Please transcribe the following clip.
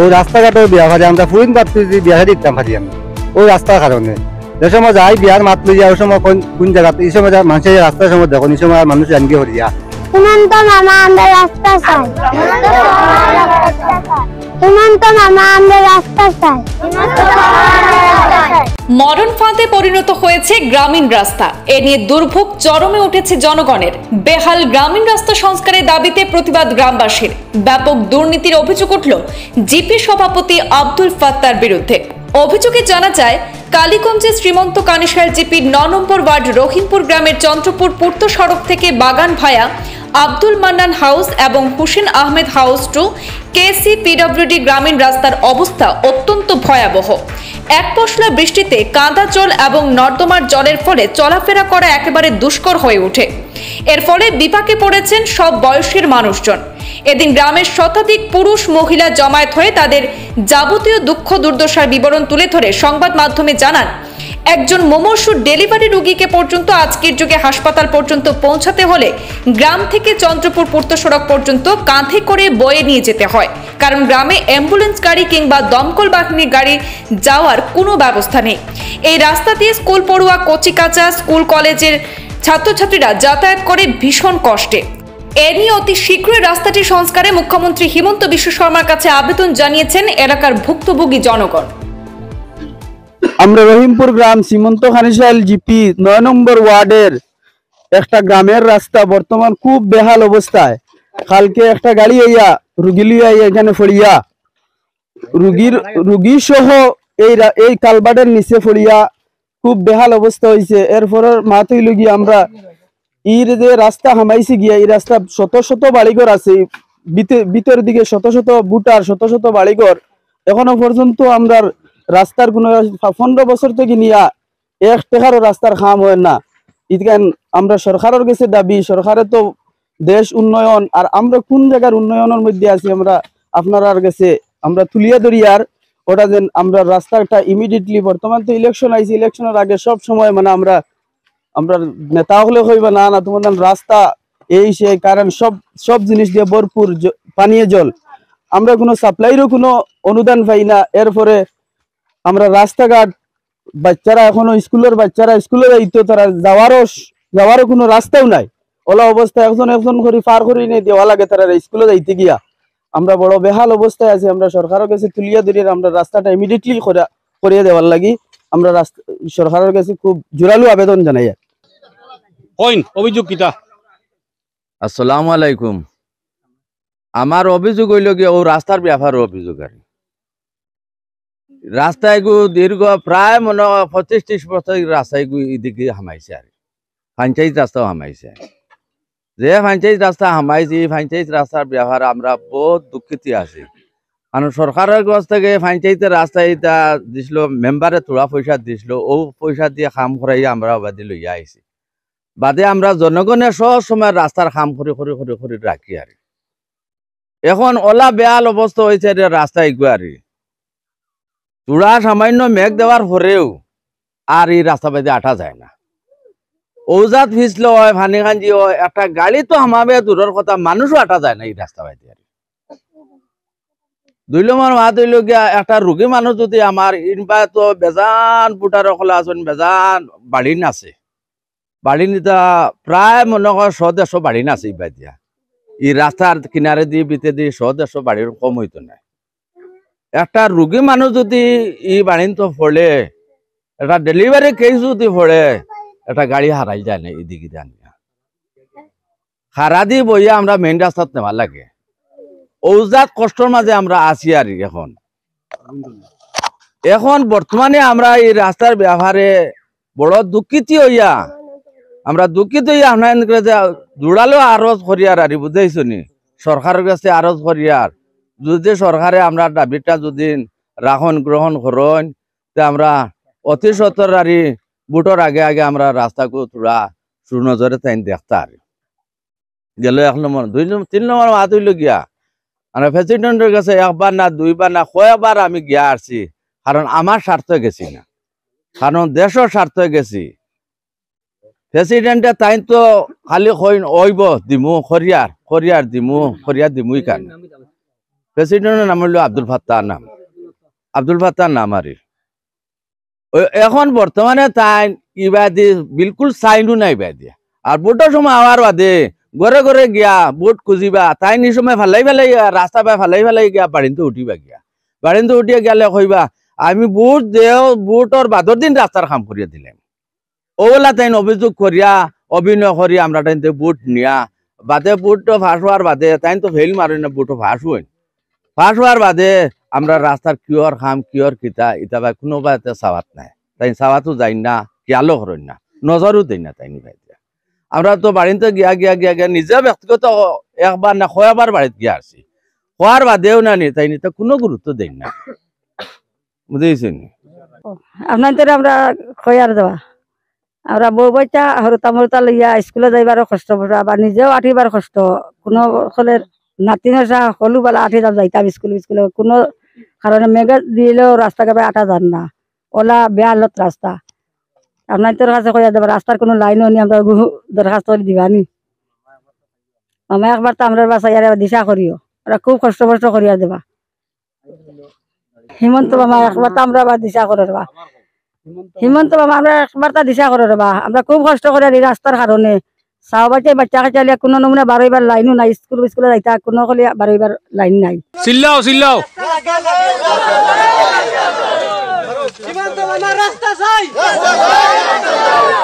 ওই রাস্তাঘাটেও বিয়া ভাজি আমরা ফুরিন পাত্রী বিয়া দিতাম ভাজি আমি ওই রাস্তার কারণে যে সময় যাই বিয়ার মাত লই যায় ওই সময় কোন কোন জায়গাতে এই সময় মানুষের রাস্তার সময় দেখো এই সময় মানুষ জানগে হরিয়া হেমন্ত মামা আমরা রাস্তা চাই হেমন্ত মামা আমরা রাস্তা চাই মরণ ফাঁদে পরিণত হয়েছে গ্রামীণ রাস্তা এ নিয়ে দুর্ভোগ চরমে উঠেছে জনগণের বেহাল গ্রামীণ রাস্তা সংস্কারের দাবিতে প্রতিবাদ গ্রামবাসীর ব্যাপক দুর্নীতির অভিযোগ উঠল জিপি সভাপতি আব্দুল ফাত্তার বিরুদ্ধে অভিযোগে জানা যায় কালীগঞ্জে শ্রীমন্ত কানেশার জিপির ন নম্বর ওয়ার্ড রহিমপুর গ্রামের চন্দ্রপুর পূর্ত সড়ক থেকে বাগান ভায়া আব্দুল মান্নান হাউস এবং Hussain Ahmed house to KC PWD গ্রামীণ রাস্তার অবস্থা অত্যন্ত ভয়াবহ এক পশলা বৃষ্টিতে কাঁদা জল এবং নর্দমার জলের ফলে চলাফেরা করা একেবারে দুষ্কর হয়ে ওঠে এর ফলে বিপাকে পড়েছেন সব বয়সের মানুষজন এদিন গ্রামের শতাধিক পুরুষ মহিলা জমায়েত হয়ে তাদের যাবতীয় দুঃখ দুর্দশার বিবরণ তুলে ধরে সংবাদ মাধ্যমে জানান একজন মোমর্ষু ডেলিভারি রোগীকে পর্যন্ত আজকের যুগে হাসপাতাল পর্যন্ত পৌঁছাতে হলে গ্রাম থেকে চন্দ্রপুর পূর্ত সড়ক পর্যন্ত কাঁধে করে বয়ে নিয়ে যেতে হয় কারণ গ্রামে অ্যাম্বুলেন্স গাড়ি কিংবা দমকল বাহিনীর গাড়ি যাওয়ার কোনো ব্যবস্থা নেই এই রাস্তা দিয়ে স্কুল পড়ুয়া কচিকাচা স্কুল কলেজের ছাত্রছাত্রীরা যাতায়াত করে ভীষণ কষ্টে এ নিয়ে অতি শীঘ্রই রাস্তাটি সংস্কারে মুখ্যমন্ত্রী হিমন্ত বিশ্ব শর্মার কাছে আবেদন জানিয়েছেন এলাকার ভুক্তভোগী জনগণ আমরা রহিমপুর গ্রাম সীমন্ত খানিশাল জিপি নয় নম্বর ওয়ার্ডের একটা গ্রামের রাস্তা বর্তমান খুব বেহাল অবস্থায় কালকে একটা গাড়ি আইয়া রুগী লিয়া এখানে ফড়িয়া রুগীর রুগী সহ এই এই কালবাটের নিচে ফড়িয়া খুব বেহাল অবস্থা হয়েছে এরপর মাথই লগি আমরা ইর যে রাস্তা হামাইছি গিয়া এই রাস্তা শত শত বাড়িঘর আছে ভিতর দিকে শত শত বুটার শত শত বাড়িঘর এখনো পর্যন্ত আমরা রাস্তার কোনো পনেরো বছর থেকে নিয়া এক টাকারও রাস্তার খাম হয় না ইতিকান আমরা সরকারের কাছে দাবি সরকারের তো দেশ উন্নয়ন আর আমরা কোন জায়গার উন্নয়নের মধ্যে আছি আমরা আপনার কাছে আমরা তুলিয়া ধরিয়ার ওটা যেন আমরা রাস্তাটা ইমিডিয়েটলি বর্তমান তো ইলেকশন আইসি ইলেকশনের আগে সব সময় মানে আমরা আমরা নেতা হলে হইবে না না তোমার রাস্তা এই সে কারণ সব সব জিনিস দিয়ে ভরপুর পানীয় জল আমরা কোনো সাপ্লাইরও কোনো অনুদান পাই না এরপরে আমরা রাস্তাঘাট বাচ্চারা এখনো স্কুলের বাচ্চারা স্কুলে যাইতো তারা যাওয়ারও যাওয়ারও কোনো রাস্তাও নাই ওলা অবস্থায় একজন একজন করে পার করে নিয়ে দেওয়া লাগে তারা স্কুলে যাইতে গিয়া আমরা বড় বেহাল অবস্থায় আছি আমরা সরকারের কাছে তুলিয়া ধরিয়ে আমরা রাস্তাটা ইমিডিয়েটলি করিয়ে দেওয়ার লাগি আমরা সরকারের কাছে খুব জোরালো আবেদন জানাই কইন অভিযোগ কিতা আসসালামু আলাইকুম আমার অভিযোগ হইল কি ও রাস্তার ব্যাপার অভিযোগ আর রাস্তায় গু দীর্ঘ প্রায় মনে পঁচিশ ত্রিশ বছর রাস্তায় গু এদিকে হামাইছে আর ফ্রাঞ্চাইজ রাস্তাও হামাইছে যে ফ্রাঞ্চাইজ রাস্তা হামাইছে এই ফ্রাঞ্চাইজ রাস্তার ব্যবহার আমরা বহুত দুঃখিত আছি কারণ সরকারের কাছ থেকে পঞ্চায়েতের রাস্তা এটা দিছিল মেম্বারে তোরা পয়সা দিছিল ও পয়সা দিয়ে কাম করাই আমরা বাদে লইয়া আইছি বাদে আমরা জনগণে সব সময় রাস্তার কাম করে করে করে করে রাখি আর এখন ওলা বেয়াল অবস্থা হয়েছে রাস্তায় গুয়ারি চূড়া সামান্য মেঘ দেওয়ার পরেও আর এই রাস্তা বাদে আঠা যায় না ঔজাত ভিজলে হয় ভানি খানজি হয় একটা গাড়ি তো হামাবে দূরের কথা মানুষও আটা যায় না এই রাস্তা বাদে আর দুই নম্বর মা ধরল একটা রোগী মানুষ যদি আমার ইনপা তো বেজান পুটার খোলা আছেন বেজান নাছে আছে নিতা প্রায় মনে কর শ দেড়শো বাড়িন আছে ইবা এই রাস্তার কিনারে দিয়ে বিতে দিয়ে শ দেড়শো বাড়ির কম হইতো না একটা রোগী মানুষ যদি ই বাণিজ্য ফলে একটা ডেলিভারি কেস যদি ফলে একটা গাড়ি হারাই যায় না এদিকে জানি হারা দিয়ে বইয়া আমরা মেইন রাস্তাত নেওয়ার লাগে ঔজাত কষ্টর মাঝে আমরা আছি আর এখন এখন বর্তমানে আমরা এই রাস্তার ব্যবহারে বড় দুঃখিত হইয়া আমরা দুঃখিত হইয়া যে জোড়ালো আরজ করিয়ার আর বুঝাইছনি সরকারের কাছে আরজ করিয়ার যদি সরকারে আমরা দাবিটা যদি রাখন গ্রহণ করেন তে আমরা অতি সতরারি বুটর আগে আগে আমরা রাস্তাকে তোরা সুনজরে তাই দেখতার গেল এক নম্বর দুই নম্বর তিন নম্বর হাত হইল গিয়া আমরা প্রেসিডেন্টের কাছে একবার না দুইবার না কয়েকবার আমি গিয়া আসছি কারণ আমার স্বার্থ গেছি না কারণ দেশের স্বার্থ গেছি প্রেসিডেন্টে তাই তো খালি হইন ওইব দিমু খরিয়ার খরিয়ার দিমু খরিয়ার দিমুই কারণ প্রেসিডেন্টের নাম হইল আব্দুল ফাত্তাহ নাম আব্দুল ফাত্তাহ নাম আর এখন বর্তমানে তাই ইবাদি বিলকুল সাইনও নাই ইবাদি আর ভোটের সময় আওয়ার বাদে ঘরে ঘরে গিয়া ভোট খুঁজিবা তাই নি সময় ফালাই ফেলাই রাস্তা পায় ফালাই ফেলাই গিয়া বাড়িতে উঠিবা গিয়া বাড়িতে উঠিয়া গেলে কইবা আমি বুট দেও বুটর বাদর দিন রাস্তার কাম করিয়া দিলাম ওলা তাই অভিযোগ করিয়া অভিনয় করিয়া আমরা তাই বুট নিয়া বাদে বুট তো ফাঁস হওয়ার বাদে তাই তো ফেল মারে না বুট ফাঁস হইন পাশ হওয়ার বাদে আমরা রাস্তার কিয়র খাম কিয়র কিতা ইতা কোনো কোনোবা এটা সাবাত নাই তাই সাবাতো যাই না কিয়ালো হর না নজরও দেই না তাই ভাই আমরা তো বাড়িতে গিয়া গিয়া গিয়া গিয়া নিজে ব্যক্তিগত একবার না কয়বার বাড়িতে গিয়া আসি খোয়ার বাদেও না নি তাই তো কোনো গুরুত্ব দেই না বুঝেছেন আপনার তো আমরা খয়ার দেওয়া আমরা বউ বইটা হরতা মরতা লইয়া স্কুলে যাইবারও কষ্ট আবার নিজেও আঁটিবার কষ্ট কোনো ফলের নাতিন বেলা আঠে যাব যাইতাম স্কুল স্কুলে কোনো কারণে মেঘে দিলেও রাস্তা কেবে আটা যান না ওলা বেয়া হলত রাস্তা আপনার তোর কাছে কইয়া দেবা রাস্তার কোনো লাইনও নি আমরা দরখাস্ত দিবানি মামা একবার তো আমরা বাসা ইয়ার দিশা করিও ওরা খুব কষ্ট কষ্ট করিয়া দেবা হিমন্ত মামা একবার তো আমরা দিশা করে দেবা হিমন্ত মামা আমরা একবার তা দিশা করে দেবা আমরা খুব কষ্ট করে রাস্তার কারণে সাহবাটে বাচ্চা কাচালিয়া কোনো নমুনা বারোইবার লাইনও নাই স্কুল স্কুলে যাইতা কোনো কলিয়া বারোইবার লাইন নাই চিল্লাও চিল্লাও